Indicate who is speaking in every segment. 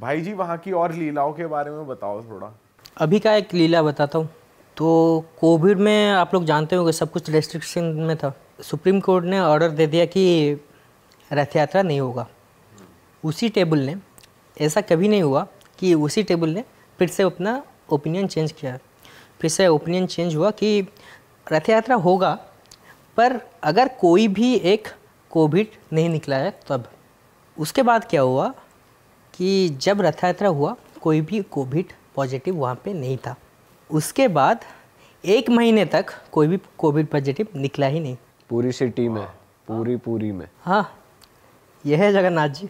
Speaker 1: भाई जी वहाँ की और लीलाओं के बारे में बताओ थोड़ा
Speaker 2: अभी का एक लीला बताता हूँ तो कोविड में आप लोग जानते होंगे सब कुछ रेस्ट्रिक्शन में था सुप्रीम कोर्ट ने ऑर्डर दे दिया कि रथ यात्रा नहीं होगा उसी टेबल ने ऐसा कभी नहीं हुआ कि उसी टेबल ने फिर से अपना ओपिनियन चेंज किया फिर से ओपिनियन चेंज हुआ कि रथ यात्रा होगा पर अगर कोई भी एक कोविड नहीं निकला है तब उसके बाद क्या हुआ कि जब रथ यात्रा हुआ कोई भी कोविड पॉजिटिव वहाँ पे नहीं था उसके बाद एक महीने तक कोई भी कोविड पॉजिटिव निकला ही नहीं पूरी सिटी में हाँ। पूरी पूरी में हाँ यह है जगन्नाथ जी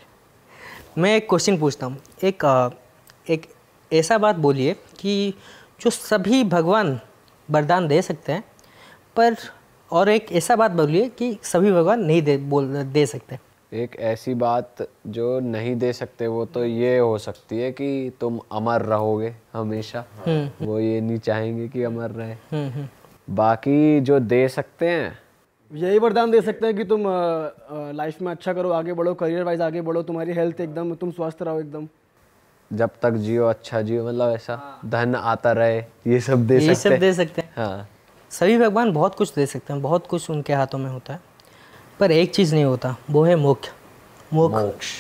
Speaker 2: मैं एक क्वेश्चन पूछता हूँ एक एक ऐसा बात बोलिए कि जो सभी भगवान वरदान दे सकते हैं पर और एक ऐसा बात बोलिए कि सभी भगवान नहीं दे बोल दे सकते
Speaker 3: एक ऐसी बात जो नहीं दे सकते वो तो ये हो सकती है कि तुम अमर रहोगे हमेशा हम्म। वो ये नहीं चाहेंगे कि अमर रहे
Speaker 2: हम्म, हम्म।
Speaker 3: बाकी जो दे सकते हैं यही वरदान दे सकते हैं कि तुम लाइफ में अच्छा करो आगे बढ़ो करियर वाइज आगे बढ़ो तुम्हारी हेल्थ एकदम तुम स्वस्थ रहो एकदम जब तक जियो अच्छा जियो मतलब ऐसा हाँ। धन आता रहे ये सब दे ये सकते सब दे सकते
Speaker 2: हैं हाँ सभी भगवान बहुत कुछ दे सकते हैं बहुत कुछ उनके हाथों में होता है पर एक चीज़ नहीं होता वो है मोक्ष मोक्ष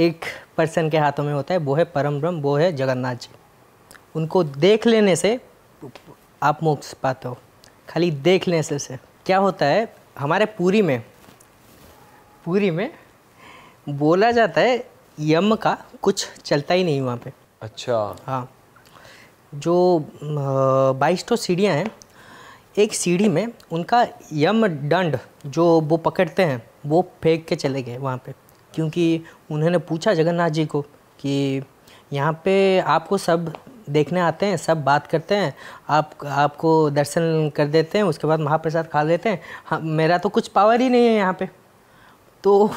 Speaker 2: एक पर्सन के हाथों में होता है वो है परम ब्रह्म वो है जगन्नाथ जी उनको देख लेने से आप मोक्ष पाते हो खाली देख लेने से, से क्या होता है हमारे पूरी में पूरी में बोला जाता है यम का कुछ चलता ही नहीं वहाँ पे अच्छा हाँ जो बाईस तो सीढ़ियाँ हैं एक सीढ़ी में उनका यम दंड जो वो पकड़ते हैं वो फेंक के चले गए वहाँ पे क्योंकि उन्होंने पूछा जगन्नाथ जी को कि यहाँ पे आपको सब देखने आते हैं सब बात करते हैं आप आपको दर्शन कर देते हैं उसके बाद महाप्रसाद खा लेते हैं हाँ मेरा तो कुछ पावर ही नहीं है यहाँ पे तो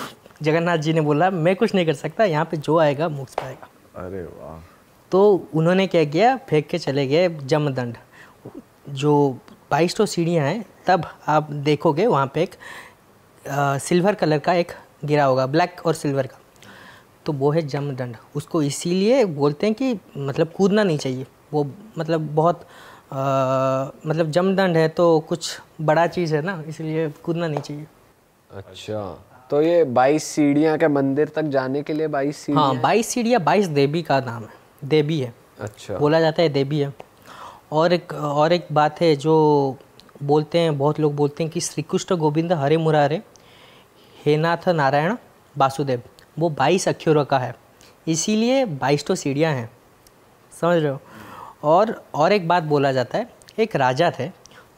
Speaker 2: जगन्नाथ जी ने बोला मैं कुछ नहीं कर सकता यहाँ पे जो आएगा मुख पाएगा आएगा अरे वाह तो उन्होंने क्या किया फेंक के चले गए जमदंड जो बाईस सौ सीढ़ियाँ हैं तब आप देखोगे वहाँ पे एक आ, सिल्वर कलर का एक गिरा होगा ब्लैक और सिल्वर का तो वो है जमदंड उसको इसीलिए बोलते हैं कि मतलब कूदना नहीं चाहिए वो मतलब बहुत आ, मतलब जमदंड है तो कुछ बड़ा चीज़ है ना इसलिए कूदना नहीं चाहिए
Speaker 3: अच्छा तो ये बाईस सीढ़ियाँ के मंदिर तक जाने के लिए बाईस हाँ
Speaker 2: बाईस सीढ़ियाँ बाईस देवी का नाम है देवी है अच्छा बोला जाता है देवी है और एक और एक बात है जो बोलते हैं बहुत लोग बोलते हैं कि श्री कृष्ण गोविंद हरे मुरारे हेनाथ नारायण वासुदेव वो बाईस अक्षरों का है इसीलिए बाईस तो सीढ़ियाँ हैं समझ रहे हो और और एक बात बोला जाता है एक राजा थे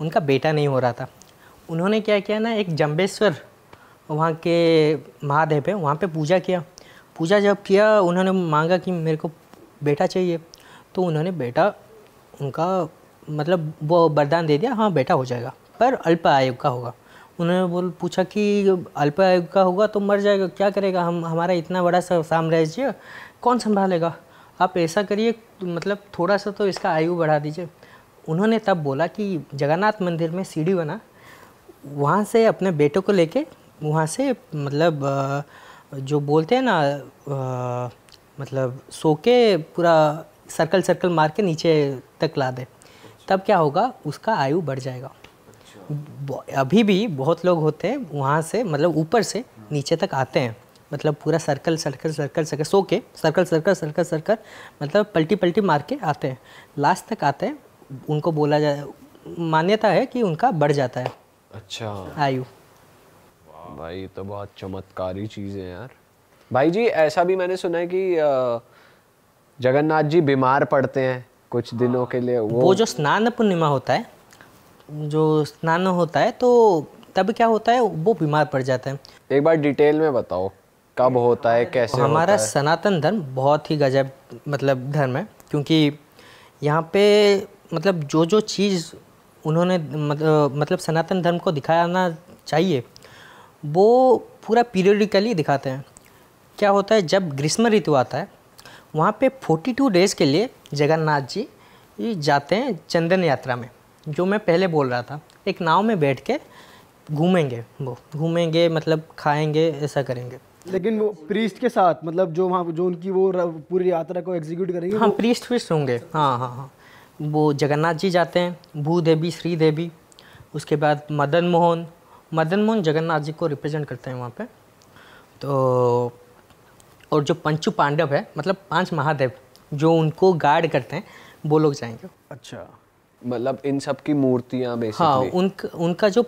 Speaker 2: उनका बेटा नहीं हो रहा था उन्होंने क्या किया ना एक जम्बेश्वर वहाँ के महादेव है वहाँ पे पूजा किया पूजा जब किया उन्होंने मांगा कि मेरे को बेटा चाहिए तो उन्होंने बेटा उनका मतलब वो वरदान दे दिया हाँ बेटा हो जाएगा पर अल्प आयु का होगा उन्होंने बोल पूछा कि अल्प आयु का होगा तो मर जाएगा क्या करेगा हम हमारा इतना बड़ा सा साम्राज्य कौन संभालेगा आप ऐसा करिए मतलब थोड़ा सा तो इसका आयु बढ़ा दीजिए उन्होंने तब बोला कि जगन्नाथ मंदिर में सीढ़ी बना वहाँ से अपने बेटों को लेके वहाँ से मतलब जो बोलते हैं ना मतलब सो के पूरा सर्कल सर्कल मार के नीचे तक ला दे तब क्या होगा उसका आयु बढ़ जाएगा अच्छा। अभी भी बहुत लोग होते हैं वहाँ से मतलब ऊपर से नीचे तक आते हैं मतलब पूरा सर्कल सर्कल सर्कल सर्कल सो के सर्कल सर्कल सर्कल सर्कल मतलब पलटी पलटी मार के आते हैं लास्ट तक आते हैं उनको बोला जाए मान्यता है कि उनका बढ़ जाता है अच्छा आयु
Speaker 3: भाई तो बहुत चमत्कारी चीज़ है यार भाई जी ऐसा भी मैंने सुना है कि आ, जगन्नाथ जी बीमार पड़ते हैं कुछ दिनों के लिए वो, वो जो
Speaker 2: स्नान पूर्णिमा होता है जो स्नान होता है तो तब क्या होता है वो बीमार पड़ जाते हैं एक बार डिटेल में बताओ कब होता है तो कैसे हमारा होता है? सनातन धर्म बहुत ही गजब मतलब धर्म है क्योंकि यहाँ पे मतलब जो जो चीज़ उन्होंने मतलब सनातन धर्म को दिखाना चाहिए वो पूरा पीरियडिकली दिखाते हैं क्या होता है जब ग्रीष्म ऋतु आता है वहाँ पे 42 डेज़ के लिए जगन्नाथ जी जाते हैं चंदन यात्रा में जो मैं पहले बोल रहा था एक नाव में बैठ के घूमेंगे वो घूमेंगे मतलब खाएंगे ऐसा करेंगे
Speaker 3: लेकिन वो प्रीस्ट के साथ मतलब जो वहाँ जो उनकी वो पूरी यात्रा को एग्जीक्यूट करेंगे हाँ
Speaker 2: प्रीस्ट फिस्ट होंगे हाँ हाँ हाँ वो जगन्नाथ जी जाते हैं भू देवी श्री देवी उसके बाद मदन मोहन मदन मोहन जगन्नाथ जी को रिप्रेजेंट करते हैं वहाँ पे तो और जो पंचू पांडव है मतलब पांच महादेव जो उनको गार्ड करते हैं वो लोग जाएंगे अच्छा
Speaker 3: मतलब इन सब की मूर्तियाँ हाँ
Speaker 2: उन उनका जो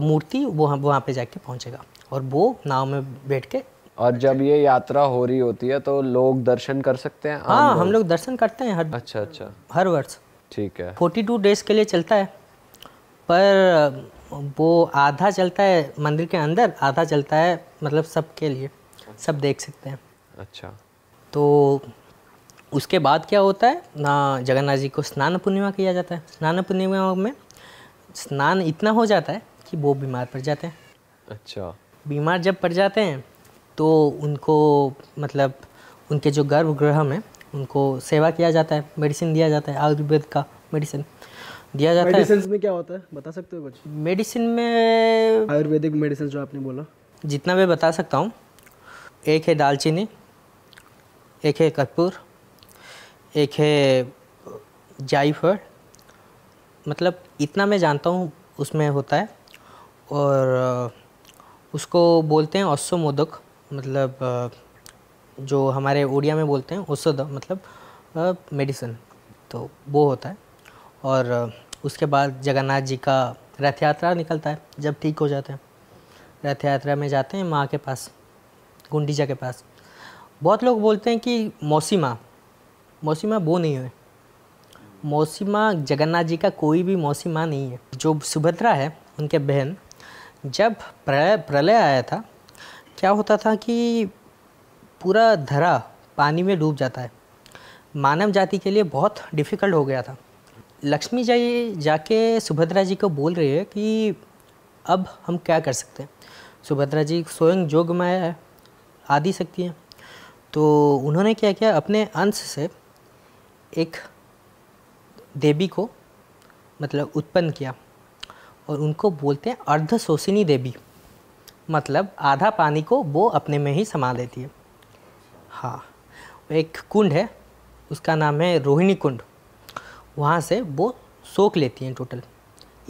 Speaker 2: मूर्ति वो हम वहाँ पे जाके पहुँचेगा और वो नाव में बैठ के
Speaker 3: और जब ये यात्रा हो रही होती है तो लोग दर्शन कर सकते हैं
Speaker 2: हाँ हम लोग दर्शन करते हैं हर अच्छा अच्छा हर वर्ष ठीक है फोर्टी टू डेज के लिए चलता है पर वो आधा चलता है मंदिर के अंदर आधा चलता है मतलब सबके लिए सब देख सकते हैं अच्छा तो उसके बाद क्या होता है ना जगन्नाथ जी को स्नान पूर्णिमा किया जाता है स्नान पूर्णिमा में स्नान इतना हो जाता है कि वो बीमार पड़ जाते हैं अच्छा बीमार जब पड़ जाते हैं तो उनको मतलब उनके जो गर्भगृह में उनको सेवा किया जाता है मेडिसिन दिया जाता है आयुर्वेद का मेडिसिन दिया जाता है में क्या होता है बता सकते हो कुछ मेडिसिन में आयुर्वेदिक मेडिसिन जो आपने बोला जितना मैं बता सकता हूँ एक है दालचीनी एक है कर्पूर एक है जाइफर मतलब इतना मैं जानता हूँ उसमें होता है और उसको बोलते हैं ओसो मोदक मतलब जो हमारे उड़िया में बोलते हैं ओसोद मतलब मेडिसिन तो वो होता है और उसके बाद जगन्नाथ जी का रथ यात्रा निकलता है जब ठीक हो जाते हैं रथ यात्रा में जाते हैं माँ के पास गुंडीजा के पास बहुत लोग बोलते हैं कि मौसीमा मौसीमा वो नहीं है मौसीमा जगन्नाथ जी का कोई भी मौसीमा नहीं है जो सुभद्रा है उनके बहन जब प्रलय प्रलय आया था क्या होता था कि पूरा धरा पानी में डूब जाता है मानव जाति के लिए बहुत डिफ़िकल्ट हो गया था लक्ष्मी जी जाके सुभद्रा जी को बोल रही है कि अब हम क्या कर सकते हैं सुभद्रा जी स्वयं जोगमय है आदि शक्ति हैं तो उन्होंने क्या किया अपने अंश से एक देवी को मतलब उत्पन्न किया और उनको बोलते हैं अर्ध शोषिनी देवी मतलब आधा पानी को वो अपने में ही समा लेती है हाँ एक कुंड है उसका नाम है रोहिणी कुंड वहाँ से वो सोख लेती हैं टोटल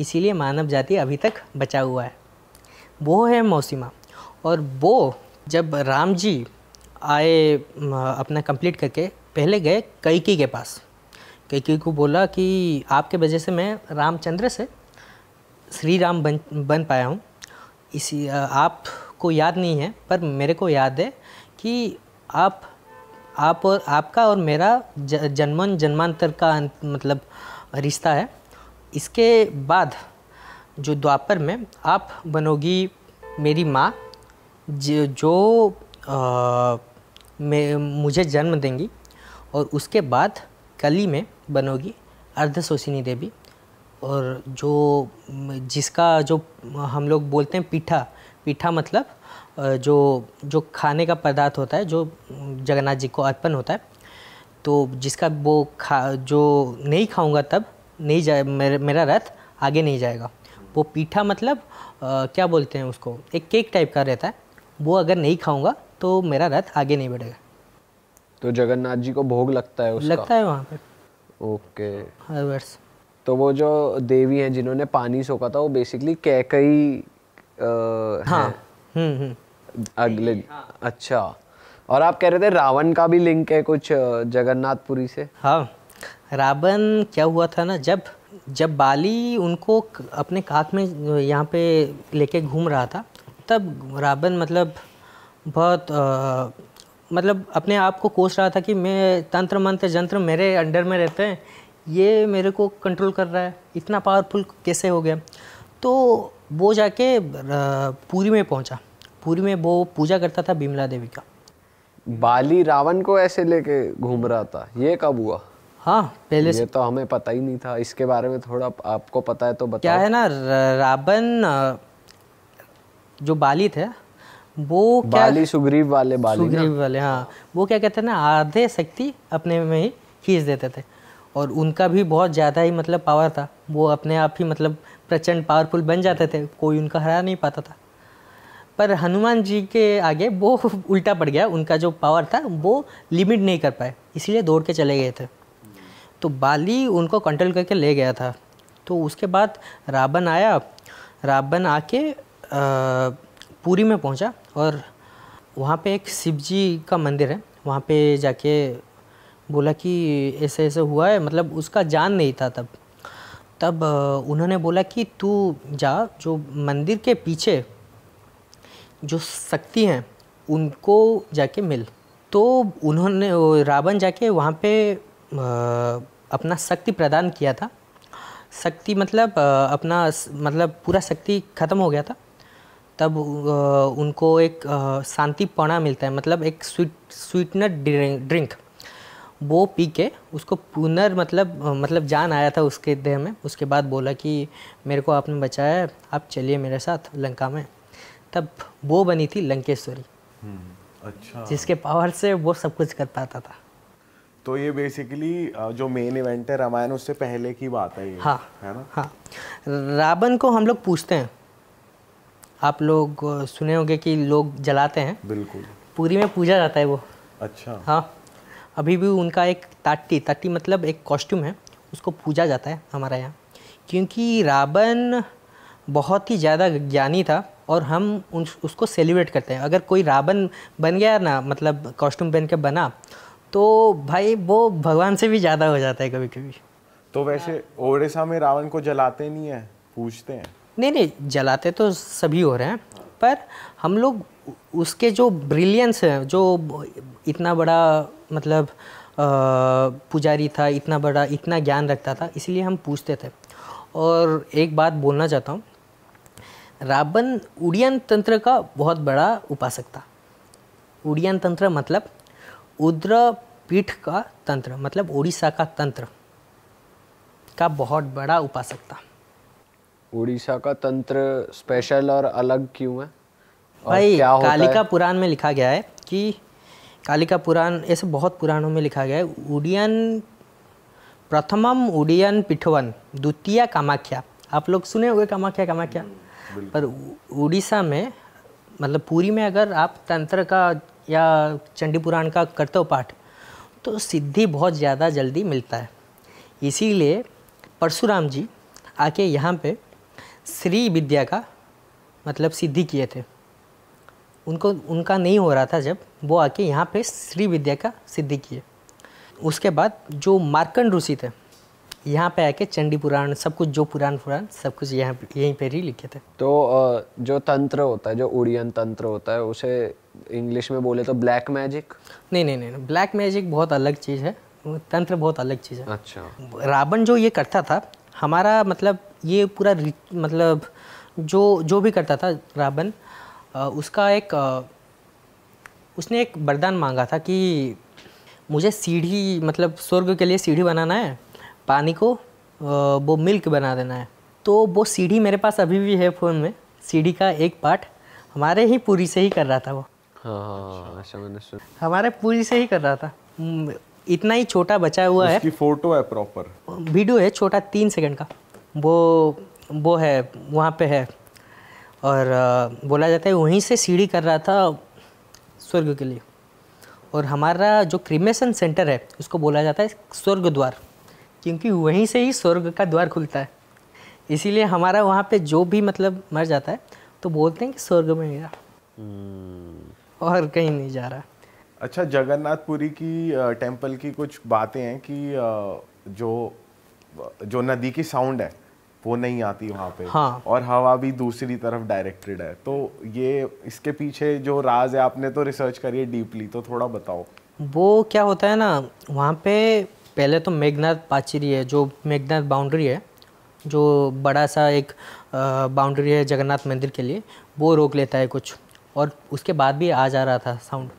Speaker 2: इसीलिए मानव जाति अभी तक बचा हुआ है वो है मौसीमा और वो जब राम जी आए अपना कंप्लीट करके पहले गए कैकी के पास कैकी को बोला कि आपके वजह से मैं रामचंद्र से श्री राम बन बन पाया हूँ इसी आपको याद नहीं है पर मेरे को याद है कि आप आप और आपका और मेरा जन्मन जन्मांतर का मतलब रिश्ता है इसके बाद जो द्वापर में आप बनोगी मेरी माँ जो, जो आ, में मुझे जन्म देंगी और उसके बाद कली में बनोगी अर्धशोषिनी देवी और जो जिसका जो हम लोग बोलते हैं पीठा पीठा मतलब जो जो खाने का पदार्थ होता है जो जगन्नाथ जी को अर्पण होता है तो जिसका वो खा जो नहीं खाऊंगा तब नहीं जाए मेरे, मेरा रथ आगे नहीं जाएगा वो पीठा मतलब आ, क्या बोलते हैं उसको एक केक टाइप का रहता है वो अगर नहीं खाऊंगा तो मेरा रथ आगे नहीं बढ़ेगा
Speaker 3: तो जगन्नाथ जी को भोग लगता है उसका लगता है वहाँ पर ओके हर वर्ष तो वो जो देवी हैं जिन्होंने पानी सोखा था वो बेसिकली कैकई हाँ
Speaker 2: हम्म हम्म
Speaker 3: अगले हाँ। अच्छा और आप कह रहे थे रावण का भी लिंक है कुछ
Speaker 2: जगन्नाथपुरी से हाँ रावण क्या हुआ था ना जब जब बाली उनको अपने काक में यहाँ पे लेके घूम रहा था तब रावण मतलब बहुत आ, मतलब अपने आप को कोस रहा था कि मैं तंत्र मंत्र जंत्र मेरे अंडर में रहते हैं ये मेरे को कंट्रोल कर रहा है इतना पावरफुल कैसे हो गया तो वो जाके पूरी में पहुंचा पूरी में वो पूजा करता था बिमला देवी का
Speaker 3: बाली रावण को ऐसे लेके घूम रहा था ये कब हुआ
Speaker 2: हाँ पहले ये से
Speaker 3: तो हमें पता ही नहीं था इसके बारे में थोड़ा आपको पता है तो बताओ
Speaker 2: क्या है ना रावण जो बाली थे
Speaker 3: वो क्या बाली सुग्रीव वाले बाली सुग्रीव
Speaker 2: वाले हाँ वो क्या कहते हैं ना आधे शक्ति अपने में ही खींच देते थे और उनका भी बहुत ज़्यादा ही मतलब पावर था वो अपने आप ही मतलब प्रचंड पावरफुल बन जाते थे कोई उनका हरा नहीं पाता था पर हनुमान जी के आगे वो उल्टा पड़ गया उनका जो पावर था वो लिमिट नहीं कर पाए इसीलिए दौड़ के चले गए थे तो बाली उनको कंट्रोल करके ले गया था तो उसके बाद रावण आया रावण आके आ, पूरी में पहुंचा और वहाँ पे एक शिव जी का मंदिर है वहाँ पे जाके बोला कि ऐसे ऐसे हुआ है मतलब उसका जान नहीं था तब तब उन्होंने बोला कि तू जा जो मंदिर के पीछे जो शक्ति हैं उनको जाके मिल तो उन्होंने रावण जाके वहाँ पे अपना शक्ति प्रदान किया था शक्ति मतलब अपना मतलब पूरा शक्ति ख़त्म हो गया था तब उनको एक शांतिपणा मिलता है मतलब एक स्वीट स्वीटनर ड्रिंक वो पी के उसको पुनर् मतलब मतलब जान आया था उसके देह में उसके बाद बोला कि मेरे को आपने बचाया है आप चलिए मेरे साथ लंका में तब वो बनी थी लंकेश्वरी हम्म, अच्छा जिसके पावर से वो सब कुछ कर पाता था
Speaker 1: तो ये बेसिकली जो मेन इवेंट है रामायण उससे पहले की बात है ये हाँ है ना
Speaker 2: हाँ रावण को हम लोग पूछते हैं आप लोग सुने होंगे कि लोग जलाते हैं बिल्कुल पूरी में पूजा जाता है वो अच्छा हाँ अभी भी उनका एक ताटी ताटी मतलब एक कॉस्ट्यूम है उसको पूजा जाता है हमारे यहाँ क्योंकि रावण बहुत ही ज़्यादा ज्ञानी था और हम उन उसको सेलिब्रेट करते हैं अगर कोई रावण बन गया ना मतलब कॉस्ट्यूम पहन के बना तो भाई वो भगवान से भी ज़्यादा हो जाता है कभी कभी
Speaker 1: तो वैसे हाँ। ओडिशा में रावण को जलाते नहीं
Speaker 2: है पूछते हैं नहीं नहीं जलाते तो सभी हो रहे हैं पर हम लोग उसके जो ब्रिलियंस है जो इतना बड़ा मतलब पुजारी था इतना बड़ा इतना ज्ञान रखता था इसलिए हम पूछते थे और एक बात बोलना चाहता हूँ रावण उड़ियन तंत्र का बहुत बड़ा उपासक था उड़ियन तंत्र मतलब उद्र पीठ का तंत्र मतलब उड़ीसा का तंत्र का बहुत बड़ा उपासक था
Speaker 3: उड़ीसा का तंत्र स्पेशल और अलग क्यों है
Speaker 2: भाई कालिका पुराण में लिखा गया है कि कालिका पुराण ऐसे बहुत पुराणों में लिखा गया है उडियन प्रथमम उडियन पिठवन द्वितीय कामाख्या आप लोग सुने हुए कामाख्या कामाख्या पर उड़ीसा में मतलब पूरी में अगर आप तंत्र का या चंडी पुराण का करते हो पाठ तो सिद्धि बहुत ज़्यादा जल्दी मिलता है इसीलिए परशुराम जी आके यहाँ पे श्री विद्या का मतलब सिद्धि किए थे उनको उनका नहीं हो रहा था जब वो आके यहाँ पे श्री विद्या का सिद्धि किए उसके बाद जो मार्कंड ऋषि थे यहाँ पे आके चंडी पुराण सब कुछ जो पुराण पुराण सब कुछ यहाँ यहीं पर ही लिखे थे
Speaker 3: तो जो तंत्र होता है जो उड़ियन तंत्र होता है
Speaker 2: उसे इंग्लिश में बोले तो ब्लैक मैजिक नहीं नहीं नहीं ब्लैक मैजिक बहुत अलग चीज़ है तंत्र बहुत अलग चीज़ है अच्छा रावण जो ये करता था हमारा मतलब ये पूरा मतलब जो जो भी करता था रावण उसका एक उसने एक वरदान मांगा था कि मुझे सीढ़ी मतलब स्वर्ग के लिए सीढ़ी बनाना है पानी को वो मिल्क बना देना है तो वो सीढ़ी मेरे पास अभी भी है फ़ोन में सीढ़ी का एक पार्ट हमारे ही पूरी से ही कर रहा था वो
Speaker 3: हाँ, हाँ, हाँ अच्छा,
Speaker 2: हमारे पूरी से ही कर रहा था इतना ही छोटा बचा हुआ है
Speaker 1: फोटो है प्रॉपर
Speaker 2: वीडियो है छोटा तीन सेकंड का वो वो है वहाँ पे है और बोला जाता है वहीं से सीढ़ी कर रहा था स्वर्ग के लिए और हमारा जो क्रिमेशन सेंटर है उसको बोला जाता है स्वर्ग द्वार क्योंकि वहीं से ही स्वर्ग का द्वार खुलता है इसीलिए हमारा वहाँ पे जो भी मतलब मर जाता है तो बोलते हैं कि स्वर्ग में गया hmm. और कहीं नहीं जा रहा
Speaker 1: अच्छा जगन्नाथपुरी की टेंपल की कुछ बातें हैं कि जो जो नदी की साउंड है वो नहीं आती वहाँ पे हाँ। और हवा भी दूसरी तरफ डायरेक्टेड है तो ये इसके पीछे जो राज है आपने तो रिसर्च करी है डीपली तो थोड़ा बताओ
Speaker 2: वो क्या होता है ना वहाँ पे पहले तो मेघनाथ पाचिरी है जो मेघनाथ बाउंड्री है जो बड़ा सा एक बाउंड्री है जगन्नाथ मंदिर के लिए वो रोक लेता है कुछ और उसके बाद भी आ जा रहा था साउंड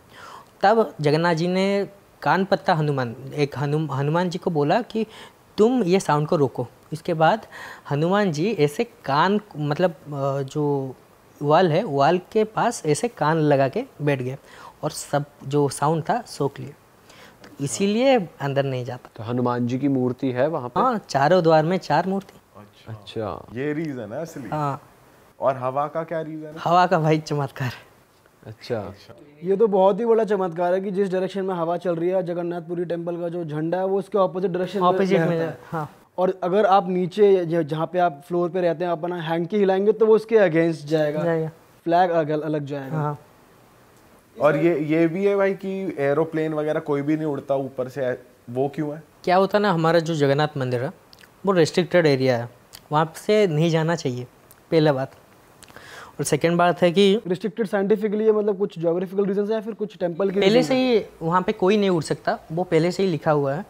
Speaker 2: तब जगन्नाथ जी ने कान पत्ता हनुमान एक हनु हनुमान जी को बोला कि तुम ये साउंड को रोको इसके बाद हनुमान जी ऐसे कान मतलब जो वाल है वाल के पास ऐसे कान लगा के बैठ गए और सब जो साउंड था सोख लिए तो इसीलिए अंदर नहीं जाता
Speaker 3: तो हनुमान जी की मूर्ति है वहाँ पे हाँ
Speaker 2: चारों द्वार में चार मूर्ति
Speaker 3: अच्छा, अच्छा।
Speaker 1: ये रीज़न है असली हाँ और हवा का क्या रीज़न है
Speaker 2: हवा का भाई चमत्कार है
Speaker 1: अच्छा
Speaker 3: ये तो बहुत ही बड़ा चमत्कार है कि जिस डायरेक्शन में हवा चल रही है जगन्नाथपुरी टेम्पल का जो झंडा है वो उसके ऑपोजिट डायरेक्शन ऑपोजिट में हाँ। और अगर आप नीचे जहाँ पे आप फ्लोर पे रहते हैं अपना हैंकी हिलाएंगे तो वो उसके अगेंस्ट जाएगा, फ्लैग अलग जाएगा हाँ।
Speaker 1: और ये ये भी है भाई कि एरोप्लेन वगैरह कोई भी नहीं उड़ता ऊपर से वो क्यों है
Speaker 2: क्या होता ना हमारा जो जगन्नाथ मंदिर है वो रेस्ट्रिक्टेड एरिया है वहाँ से नहीं जाना चाहिए पहला बात और सेकेंड बात है कि रिस्ट्रिक्टेड साइंटिफिकली
Speaker 3: मतलब कुछ जोग्राफिकल रीजन है या फिर कुछ टेम्पल के पहले से
Speaker 2: ही वहाँ पे कोई नहीं उड़ सकता वो पहले से ही लिखा हुआ है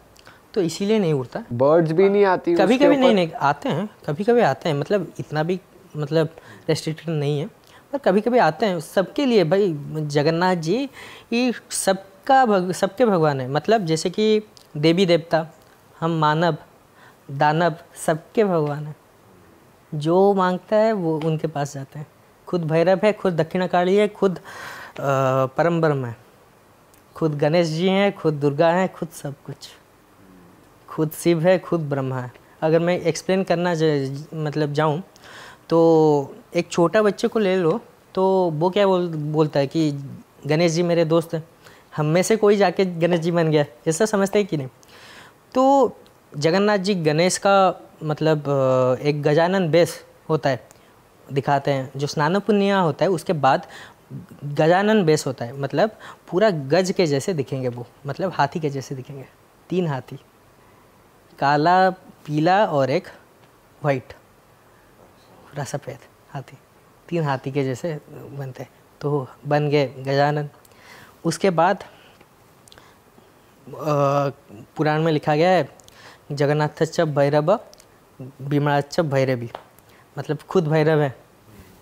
Speaker 2: तो इसीलिए नहीं उड़ता बर्ड्स भी नहीं आती कभी कभी नहीं नहीं आते हैं कभी कभी आते हैं मतलब इतना भी मतलब रेस्ट्रिक्टेड नहीं है पर कभी कभी आते हैं सबके लिए भाई जगन्नाथ जी ये सबका भग सबके भगवान है मतलब जैसे कि देवी देवता हम मानव दानव सबके भगवान हैं जो मांगता है वो उनके पास जाते हैं खुद भैरव है खुद दक्षिण काली है खुद परम ब्रह्म है खुद गणेश जी हैं खुद दुर्गा हैं खुद सब कुछ खुद शिव है खुद ब्रह्मा है अगर मैं एक्सप्लेन करना मतलब जाऊँ तो एक छोटा बच्चे को ले लो तो वो क्या बोल बोलता है कि गणेश जी मेरे दोस्त हैं हम में से कोई जाके गणेश जी बन गया ऐसा समझते हैं कि नहीं तो जगन्नाथ जी गणेश का मतलब एक गजानन बेस होता है दिखाते हैं जो स्नान पुण्य होता है उसके बाद गजानन बेस होता है मतलब पूरा गज के जैसे दिखेंगे वो मतलब हाथी के जैसे दिखेंगे तीन हाथी काला पीला और एक वाइट पूरा सफ़ेद हाथी तीन हाथी के जैसे बनते हैं तो बन गए गजानन उसके बाद पुराण में लिखा गया है जगन्नाथच भैरव भीमणाच भैरवी मतलब खुद भैरव है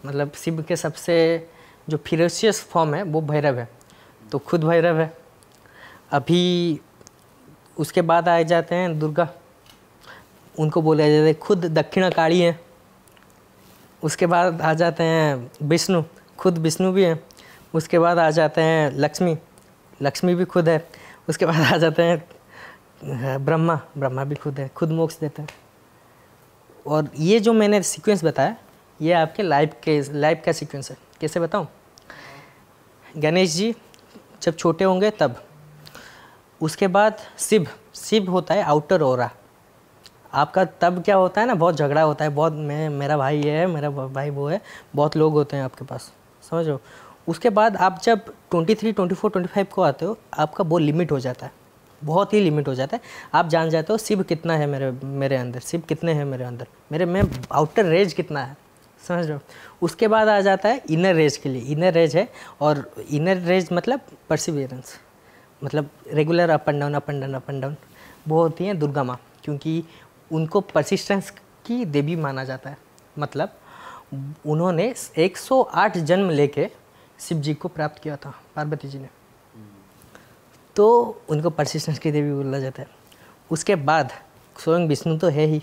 Speaker 2: मतलब शिव के सबसे जो फिरोशियस फॉर्म है वो भैरव है तो खुद भैरव है अभी उसके बाद आए जाते हैं दुर्गा उनको बोला जाता है खुद काली हैं उसके बाद आ जाते हैं विष्णु खुद विष्णु भी हैं उसके बाद आ जाते हैं लक्ष्मी लक्ष्मी भी खुद है उसके बाद आ जाते हैं ब्रह्मा ब्रह्मा भी खुद है खुद मोक्ष देता है और ये जो मैंने सीक्वेंस बताया ये आपके लाइफ के लाइफ का सीक्वेंस है कैसे बताऊँ गणेश जी जब छोटे होंगे तब उसके बाद शिव शिव होता है आउटर ओरा आपका तब क्या होता है ना बहुत झगड़ा होता है बहुत मैं मेरा भाई ये है मेरा भाई वो है बहुत लोग होते हैं आपके पास समझ उसके बाद आप जब 23, 24, 25 को आते हो आपका वो लिमिट हो जाता है बहुत ही लिमिट हो जाता है आप जान जाते हो शिव कितना है मेरे मेरे अंदर शिव कितने हैं मेरे अंदर मेरे में आउटर रेज कितना है समझ लो उसके बाद आ जाता है इनर रेज के लिए इनर रेज है और इनर रेज मतलब परसिवियरेंस मतलब regular up and down up and down up and down वो होती हैं दुर्गा माँ क्योंकि उनको परसिस्टेंस की देवी माना जाता है मतलब उन्होंने 108 जन्म लेके शिव जी को प्राप्त किया था पार्वती जी ने तो उनको परसिस्टेंस की देवी बोला जाता है उसके बाद स्वयं विष्णु तो है ही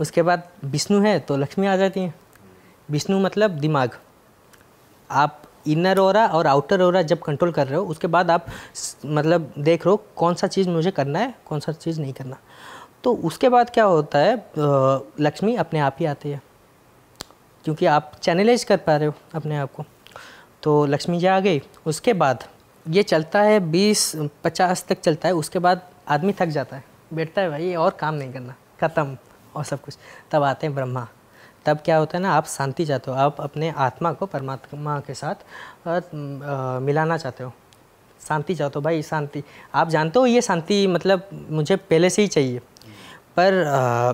Speaker 2: उसके बाद विष्णु है तो लक्ष्मी आ जाती हैं विष्णु मतलब दिमाग आप इनर ओरा और आउटर ओरा जब कंट्रोल कर रहे हो उसके बाद आप मतलब देख रहे हो कौन सा चीज़ मुझे करना है कौन सा चीज़ नहीं करना तो उसके बाद क्या होता है लक्ष्मी अपने आप ही आती है क्योंकि आप चैनलाइज कर पा रहे हो अपने आप को तो लक्ष्मी जी आ गई उसके बाद ये चलता है बीस पचास तक चलता है उसके बाद आदमी थक जाता है बैठता है भाई और काम नहीं करना ख़त्म और सब कुछ तब आते हैं ब्रह्मा तब क्या होता है ना आप शांति चाहते हो आप अपने आत्मा को परमात्मा के साथ आ, आ, मिलाना चाहते हो शांति चाहते हो भाई शांति आप जानते हो ये शांति मतलब मुझे पहले से ही चाहिए पर आ,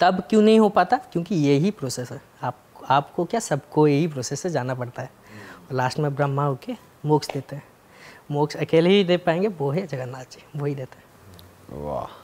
Speaker 2: तब क्यों नहीं हो पाता क्योंकि यही प्रोसेस है आप आपको क्या सबको यही प्रोसेस से जाना पड़ता है लास्ट में ब्रह्मा होके मोक्ष देते हैं मोक्ष अकेले ही दे पाएंगे वो है जगन्नाथ जी वही देते हैं वाह